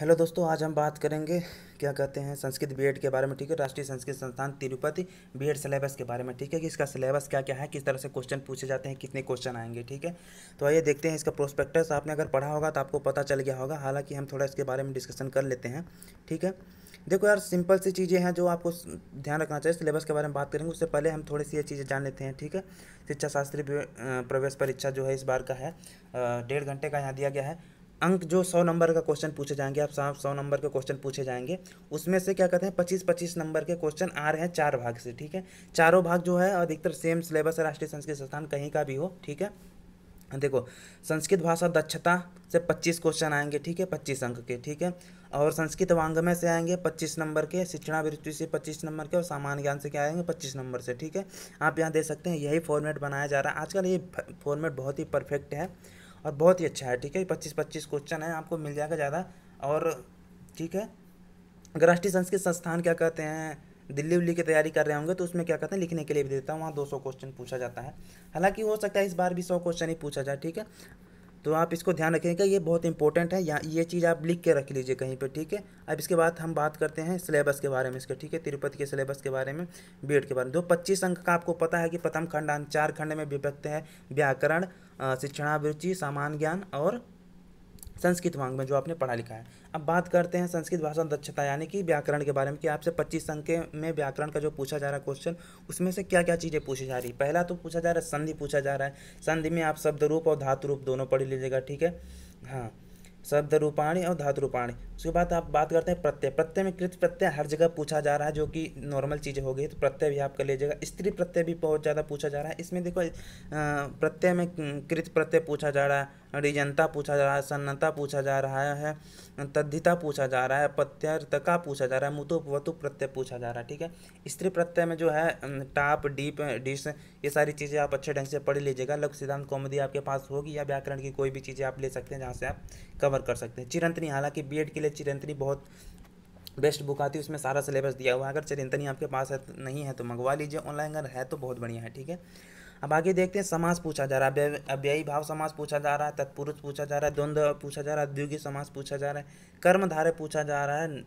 hello दोस्तों आज हम बात करेंगे क्या कहते हैं संस्कृत बीएड के बारे में ठीक है राष्ट्रीय संस्कृत संस्थान तिरुपति बीएड सिलेबस के बारे में ठीक है कि इसका सिलेबस क्या क्या है किस तरह से क्वेश्चन पूछे जाते हैं कितने क्वेश्चन आएंगे ठीक है तो आइए देखते हैं इसका प्रोस्पेक्टस आपने अगर पढ़ा होगा तो आपको पता चल गया होगा हालाँकि हम थोड़ा इसके बारे में डिस्कशन कर लेते हैं ठीक है देखो यार सिंपल सी चीज़ें हैं जो आपको ध्यान रखना चाहिए सिलेबस के बारे में बात करेंगे उससे पहले हम थोड़ी सी ये चीज़ें जान लेते हैं ठीक है शिक्षा शास्त्री प्रवेश परीक्षा जो है इस बार का है डेढ़ घंटे का यहाँ दिया गया है अंक जो सौ नंबर का क्वेश्चन पूछे जाएंगे आप साहब सौ नंबर के क्वेश्चन पूछे जाएंगे उसमें से क्या कहते हैं पच्चीस पच्चीस नंबर के क्वेश्चन आ रहे हैं चार भाग से ठीक है चारों भाग जो है अधिकतर सेम सिलेबस है राष्ट्रीय संस्कृत संस्थान कहीं का भी हो ठीक है देखो संस्कृत भाषा दक्षता से पच्चीस क्वेश्चन आएंगे ठीक है पच्चीस अंक के ठीक है और संस्कृत वांगमय से आएंगे पच्चीस नंबर के शिक्षणाभिरुचि से पच्चीस नंबर के और सामान्य ज्ञान से क्या आएंगे पच्चीस नंबर से ठीक है आप यहाँ देख सकते हैं यही फॉर्मेट बनाया जा रहा है आजकल ये फॉर्मेट बहुत ही परफेक्ट है और बहुत ही अच्छा है ठीक है पच्चीस पच्चीस क्वेश्चन है आपको मिल जाएगा ज़्यादा और ठीक है अगर राष्ट्रीय संस्कृत संस्थान क्या कहते हैं दिल्ली उल्ली की तैयारी कर रहे होंगे तो उसमें क्या कहते हैं लिखने के लिए भी देता हूँ वहाँ दो सौ क्वेश्चन पूछा जाता है हालांकि हो सकता है इस बार भी सौ क्वेश्चन ही पूछा जाए ठीक है तो आप इसको ध्यान रखेंगे ये बहुत इंपॉर्टेंट है यहाँ ये चीज़ आप लिख के रख लीजिए कहीं पर ठीक है अब इसके बाद हम बात करते हैं सिलेबस के बारे में इसके ठीक है तिरुपति के सिलेबस के बारे में बी के बारे में दो पच्चीस अंक का आपको पता है कि प्रथम खंड चार खंड में विभक्त है व्याकरण शिक्षणाभिरुचि सामान्य ज्ञान और संस्कृत वांग में जो आपने पढ़ा लिखा है अब बात करते हैं संस्कृत भाषा दक्षता यानी कि व्याकरण के बारे में कि आपसे पच्चीस अंक में व्याकरण का जो पूछा जा रहा है क्वेश्चन उसमें से क्या क्या चीज़ें पूछी जा रही पहला तो पूछा जा रहा है संधि पूछा जा रहा है संधि में आप शब्द रूप और धातु रूप दोनों पढ़ लीजिएगा ठीक है हाँ शब्द रूपाणी और धातु रूपाणी उसके बाद आप बात करते हैं प्रत्यय प्रत्यय में कृत प्रत्यय हर जगह पूछा जा रहा है जो कि नॉर्मल चीज़ें हो गई तो प्रत्यय भी आप कर लीजिएगा स्त्री प्रत्यय भी बहुत ज़्यादा पूछा जा रहा है इसमें देखो प्रत्यय में कृत प्रत्यय पूछा जा रहा है रिजनता पूछा जा रहा है सन्नता पूछा जा रहा है तद्धिता पूछा जा रहा है प्रत्यर्थका पूछा जा रहा है मुतु वतु प्रत्यय पूछा जा रहा है ठीक है स्त्री प्रत्यय में जो है टाप डीप डिश ये सारी चीज़ें आप अच्छे ढंग से पढ़ लीजिएगा लघु सिद्धांत कौमदी आपके पास होगी या व्याकरण की कोई भी चीज़ें आप ले सकते हैं जहाँ से आप कवर कवर कर सकते हैं चिरंतनी हालांकि बीएड के लिए चिरंतनी बहुत बेस्ट बुक आती है उसमें सारा सिलेबस दिया हुआ है अगर चिरंतनी आपके पास है, नहीं है तो मंगवा लीजिए ऑनलाइन अगर है तो बहुत बढ़िया है ठीक है अब आगे देखते हैं समाज पूछा जा रहा है अव्ययी भाव समाज पूछा जा रहा है तत्पुरुष पूछा जा रहा है द्वंद्व पूछा जा रहा है द्विगी समाज पूछा जा रहा है कर्मधारय पूछा जा रहा है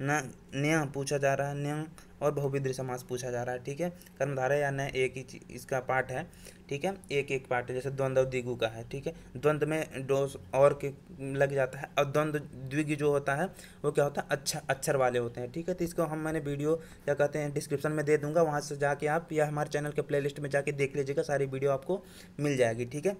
न न्या पूछा जा रहा है न्यंग और बहुविद्र समास पूछा जा रहा है ठीक है कर्मधारा या न एक ही इसका पार्ट है ठीक है एक एक पार्ट है जैसे द्वंद्व द्विगु का है ठीक है द्वंद्व में डोस और के लग जाता है और द्वंद्व द्विग जो होता है वो क्या होता है अच्छा अक्षर वाले होते हैं ठीक है तो इसको हम मैंने वीडियो क्या कहते हैं डिस्क्रिप्शन में दे दूंगा वहाँ से जाके आप या हमारे चैनल के लिस्ट में जाके देख लीजिएगा सारी वीडियो आपको मिल जाएगी ठीक है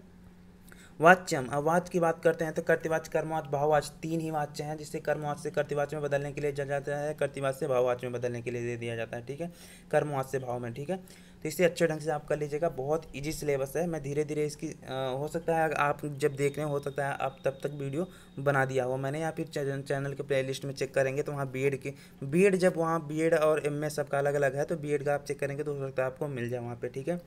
वाच्यम अब वाच की बात करते हैं तो कर्तिवाच कर्मवाच भाववाच तीन ही वाच्य हैं जिसे कर्मवाच से कर्तिवाच में बदलने के लिए दिया जाता है कर्तिवाच से भाववाच में बदलने के लिए दे दिया जाता है ठीक है कर्मवाच से भाव में ठीक है तो इसे अच्छे ढंग से आप कर लीजिएगा बहुत ईजी सिलेबस है मैं धीरे धीरे इसकी आ, हो सकता है आप जब देख रहे हो सकता है आप तब तक वीडियो बना दिया हो मैंने या फिर चैनल के प्ले में चेक करेंगे तो वहाँ बी की बी जब वहाँ बी और एम सबका अलग अलग है तो बी का आप चेक करेंगे तो हो सकता है आपको मिल जाए वहाँ पर ठीक है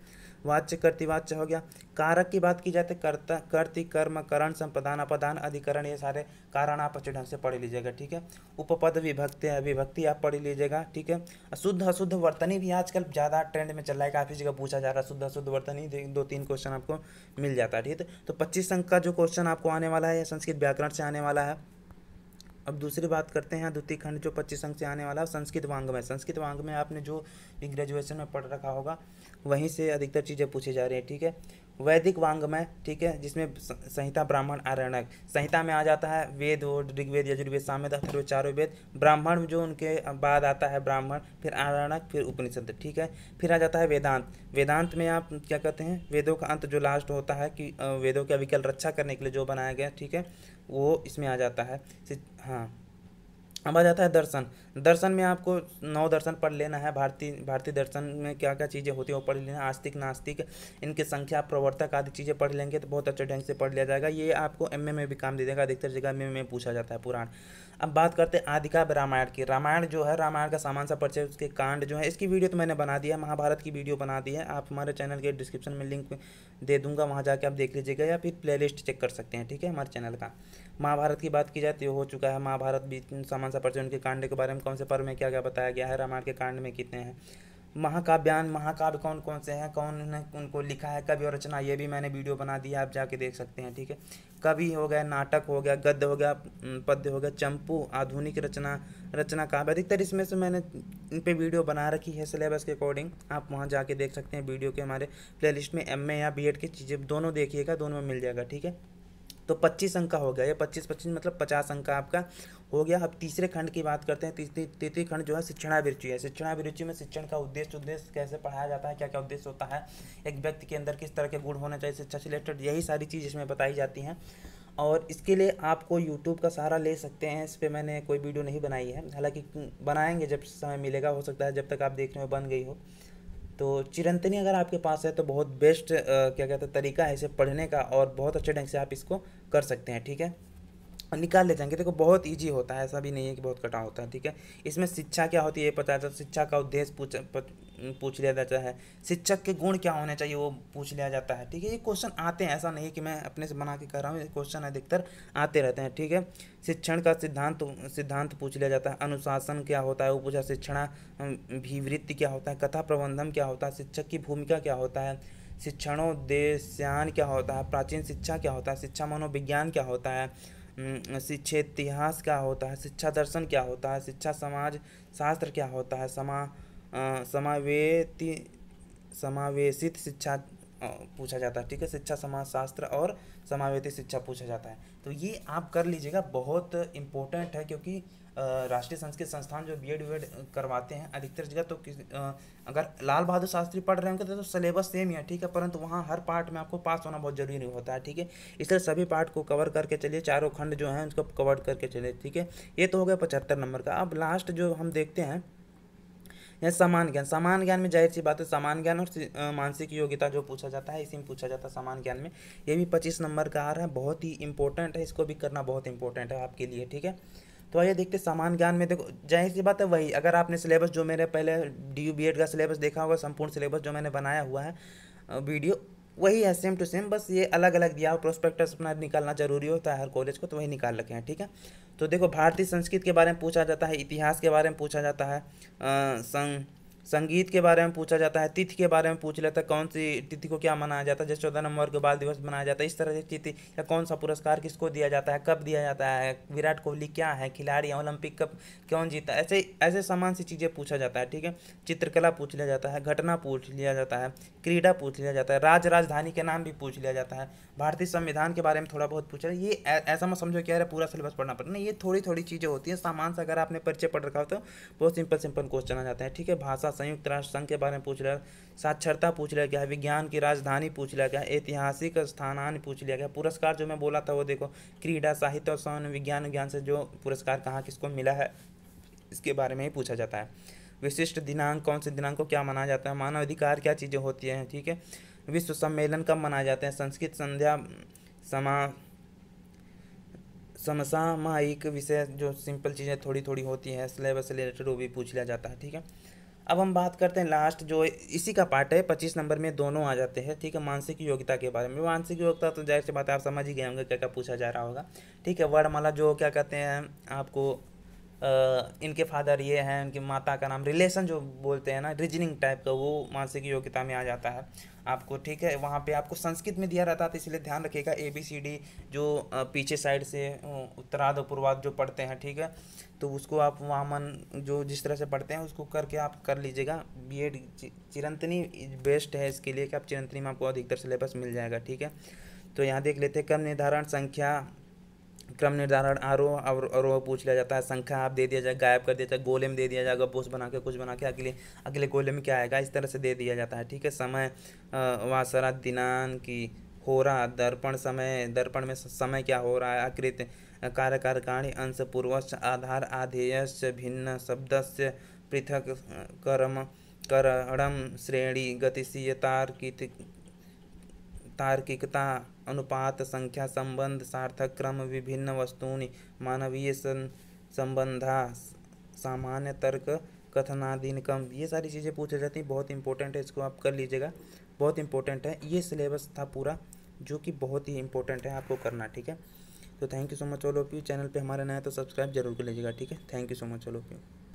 वाच्य कर्तिवाच्य हो गया कारक की बात की जाती तो कर्ता कर्ति कर्म करण संपदान अपदान अधिकरण ये सारे कारण आप अच्छे ढंग से पढ़ लीजिएगा ठीक है उपपद विभक्ति अभिभक्ति विभक्ति आप पढ़ लीजिएगा ठीक है शुद्ध अशुद्ध वर्तनी भी आजकल ज़्यादा ट्रेंड में चल रहा है है काफ़ी जगह पूछा जा रहा है शुद्ध अशुद्ध वर्तन ही दो तीन क्वेश्चन आपको मिल जाता है ठीक है तो पच्चीस अंक का जो क्वेश्चन आपको आने वाला है संस्कृत व्याकरण से आने वाला है अब दूसरी बात करते हैं द्वितीय खंड जो पच्चीस अंक से आने वाला है संस्कृत वांग में संस्कृत वांग में आपने जो ग्रेजुएशन में पढ़ रखा होगा वहीं से अधिकतर चीज़ें पूछी जा रही हैं ठीक है वैदिक वांग्मय ठीक है जिसमें संहिता ब्राह्मण आरण्यक संहिता में आ जाता है वेद और ऋग्वेद यजुर्वेद सामवेद अथर्व चारों वेद ब्राह्मण जो उनके बाद आता है ब्राह्मण फिर आरण्यक फिर उपनिषद ठीक है फिर आ जाता है वेदांत वेदांत में आप क्या कहते हैं वेदों का अंत जो लास्ट होता है कि वेदों के अविकल रक्षा करने के लिए जो बनाया गया ठीक है वो इसमें आ जाता है हाँ अब आ जाता है दर्शन दर्शन में आपको नौ दर्शन पढ़ लेना है भारतीय भारतीय दर्शन में क्या क्या चीज़ें होती हैं वो पढ़ लेना आस्तिक नास्तिक इनकी संख्या प्रवर्तक आदि चीज़ें पढ़ लेंगे तो बहुत अच्छे ढंग से पढ़ लिया जाएगा ये आपको एम में भी काम दे देगा अधिकतर जगह में में पूछा जाता है पुराण अब बात करते हैं आदिकाव्य रामायण की रामायण जो है रामायण का सामान सा परिचय उसके कांड जो है इसकी वीडियो तो मैंने बना दिया है महाभारत की वीडियो बना दी है आप हमारे चैनल के डिस्क्रिप्शन में लिंक दे दूंगा वहाँ जाके आप देख लीजिएगा या फिर प्ले चेक कर सकते हैं ठीक है हमारे चैनल का महाभारत की बात की जाए तो हो चुका है महाभारत भी सामान सा परिचय उनके कांड के बारे में कौन से पर्व में क्या क्या बताया गया है रामायण के कांड में कितने हैं महाकाव्यान महाकाव्य कौन कौन से हैं कौन ने उनको लिखा है कवि और रचना ये भी मैंने वीडियो बना दिया आप जाके देख सकते हैं ठीक है कवि हो गया नाटक हो गया गद्य हो गया पद्य हो गया चंपू आधुनिक रचना रचना काव्य अधिकतर इसमें से मैंने इन पर वीडियो बना रखी है सिलेबस के अकॉर्डिंग आप वहाँ जाके देख सकते हैं वीडियो के हमारे प्ले में एम या बी की चीज़ें दोनों देखिएगा दोनों में मिल जाएगा ठीक है तो पच्चीस अंक का हो गया ये पच्चीस पच्चीस मतलब पचास अंक का आपका हो गया अब तीसरे खंड की बात करते हैं तीसरे तृतीय खंड जो है शिक्षणाभिरुचि है शिक्षणाभिरुचि में शिक्षण का उद्देश्य उद्देश्य कैसे पढ़ाया जाता है क्या क्या उद्देश्य होता है एक व्यक्ति के अंदर किस तरह के गुण होने चाहिए शिक्षा से रिलेटेड यही सारी चीज़ इसमें बताई जाती हैं और इसके लिए आपको यूट्यूब का सहारा ले सकते हैं इस पर मैंने कोई वीडियो नहीं बनाई है हालांकि बनाएंगे जब समय मिलेगा हो सकता है जब तक आप देख रहे हो बन गई हो तो चिरंतनी अगर आपके पास है तो बहुत बेस्ट आ, क्या कहते हैं तरीका है इसे पढ़ने का और बहुत अच्छे ढंग से आप इसको कर सकते हैं ठीक है निकाल ले जाएंगे देखो बहुत इजी होता है ऐसा भी नहीं है कि बहुत कटा होता है ठीक है इसमें शिक्षा क्या होती है ये पता है शिक्षा का उद्देश्य पूछ पूछ लिया जाता है शिक्षक के गुण क्या होने चाहिए वो पूछ लिया जाता है ठीक है ये क्वेश्चन आते हैं ऐसा नहीं है कि मैं अपने से बना के कर रहा हूँ ये क्वेश्चन अधिकतर आते रहते हैं ठीक है शिक्षण का सिद्धांत सिद्धांत पूछ लिया जाता है अनुशासन क्या होता है वो पूछा शिक्षण भीवृत्ति क्या होता है कथा प्रबंधन क्या होता है शिक्षक की भूमिका क्या होता है शिक्षणोद्देशन क्या होता है प्राचीन शिक्षा क्या होता है शिक्षा मनोविज्ञान क्या होता है शिक्षा इतिहास क्या होता है शिक्षा दर्शन क्या होता है शिक्षा समाज शास्त्र क्या होता है समा समावे समावेशित शिक्षा पूछा जाता है ठीक है शिक्षा समाजशास्त्र और समावेती शिक्षा पूछा जाता है तो ये आप कर लीजिएगा बहुत इम्पोर्टेंट है क्योंकि राष्ट्रीय संस्कृत संस्थान जो बी एड करवाते हैं अधिकतर जगह तो किस अगर लाल बहादुर शास्त्री पढ़ रहे होंगे तो, तो सिलेबस सेम ही है ठीक है परंतु वहाँ हर पार्ट में आपको पास होना बहुत जरूरी नहीं होता है ठीक है इसलिए सभी पार्ट को कवर करके चलिए चारों खंड जो हैं उसको कवर करके चलिए ठीक है ये तो हो गया पचहत्तर नंबर का अब लास्ट जो हम देखते हैं या समान ज्ञान समान ज्ञान में जाहिर सी बात है समान ज्ञान और मानसिक योग्यता जो पूछा जाता है इसी में पूछा जाता है समान ज्ञान में ये भी पच्चीस नंबर का आ रहा है बहुत ही इंपॉर्टेंट है इसको भी करना बहुत इंपॉर्टेंट है आपके लिए ठीक है तो आइए देखते समान ज्ञान में देखो जाहिर सी बात है वही अगर आपने सिलेबस जो मेरे पहले डी यू बी एड का सिलेबस देखा होगा संपूर्ण सिलेबस जो मैंने बनाया हुआ है वीडियो वही है सेम टू सेम बस ये अलग अलग दिया हुआ प्रोस्पेक्टस अपना निकालना जरूरी होता है हर कॉलेज को तो वही निकाल रखे हैं ठीक है तो देखो भारतीय संस्कृत के बारे में पूछा जाता है इतिहास के बारे में पूछा जाता है संग संगीत के बारे में पूछा जाता है तिथि के बारे में पूछ लेता है कौन सी तिथि को क्या मनाया जाता है जैसे चौदह नंबर के बाल दिवस मनाया जाता है इस तरह से तिथि या कौन सा पुरस्कार किसको दिया जाता है कब दिया जाता है विराट कोहली क्या है खिलाड़ी ओलंपिक कप कौन जीता ऐसे ऐसे समान सी चीज़ें पूछा जाता है ठीक है चित्रकला पूछ लिया जाता है घटना पूछ लिया जाता है क्रीडा पूछ लिया जाता है राज राजधानी के नाम भी पूछ लिया जाता है भारतीय संविधान के बारे में थोड़ा बहुत पूछा ये ऐसा मत समझो क्या पूरा सिलेबस पढ़ना पड़ता ये थोड़ी थोड़ी चीज़ें होती हैं सामान से अगर आपने परिचय पढ़ रखा हो तो बहुत सिंपल सिंपल क्वेश्चन आ जाते हैं ठीक है भाषा संयुक्त राष्ट्र संघ के बारे में पूछ लिया साक्षरता पूछ लिया गया है विज्ञान की राजधानी पूछ लिया गया ऐतिहासिक स्थानान पूछ लिया गया पुरस्कार जो मैं बोला था वो देखो क्रीडा साहित्य और सौन विज्ञान विज्ञान से जो पुरस्कार कहाँ किसको मिला है इसके बारे में ही पूछा जाता है विशिष्ट दिनांक कौन से दिनांक को क्या मनाया जाता है मानव अधिकार क्या चीज़ें होती हैं ठीक है विश्व सम्मेलन कब मनाए जाते हैं संस्कृत संध्या समा समसामायिक विषय जो सिंपल चीज़ें थोड़ी थोड़ी होती हैं सिलेबस रिलेटेड वो भी पूछ लिया जाता है ठीक है अब हम बात करते हैं लास्ट जो इसी का पार्ट है पच्चीस नंबर में दोनों आ जाते हैं ठीक है मानसिक योग्यता के बारे में मानसिक योग्यता तो जाहिर सी बात आप समझ ही गए होंगे क्या क्या पूछा जा रहा होगा ठीक है वर्णमाला जो क्या कहते हैं आपको इनके फादर ये हैं इनकी माता का नाम रिलेशन जो बोलते हैं ना रीजनिंग टाइप का वो मानसिक योग्यता में आ जाता है आपको ठीक है वहाँ पे आपको संस्कृत में दिया रहता है तो इसलिए ध्यान रखिएगा ए बी सी डी जो पीछे साइड से उत्तराध और पूर्वाध जो पढ़ते हैं ठीक है तो उसको आप वामन जो जिस तरह से पढ़ते हैं उसको करके आप कर लीजिएगा बी एड चिरंतनी बेस्ट है इसके लिए कि आप चिरंतनी में आपको अधिकतर सिलेबस मिल जाएगा ठीक है तो यहाँ देख लेते हैं कम निर्धारण संख्या क्रम निर्धारण आरोह आरोह पूछ लिया जाता है संख्या आप दे दिया जाए गायब कर दिया जाए गोले में दे दिया जाएगा बोस बना के कुछ बना के अगले अगले गोले में क्या आएगा इस तरह से दे दिया जाता है ठीक है समय वासरा दिनान की हो रहा दर्पण समय दर्पण में समय क्या हो रहा है आकृत कार्यकारणी अंश पूर्वश आधार आधेयश भिन्न शब्द से पृथक कर्म करणम श्रेणी गतिशीयतार्कित तार्किकता अनुपात संख्या संबंध सार्थक क्रम विभिन्न वस्तूनि मानवीय संबंधा सामान्य तर्क कम ये सारी चीज़ें पूछी जाती हैं बहुत इंपॉर्टेंट है इसको आप कर लीजिएगा बहुत इंपॉर्टेंट है ये सिलेबस था पूरा जो कि बहुत ही इंपॉर्टेंट है आपको करना ठीक है तो thank you so much all of you channel पे हमारा नया तो सब्सक्राइब जरूर कर लीजिएगा ठीक है thank you so much all of you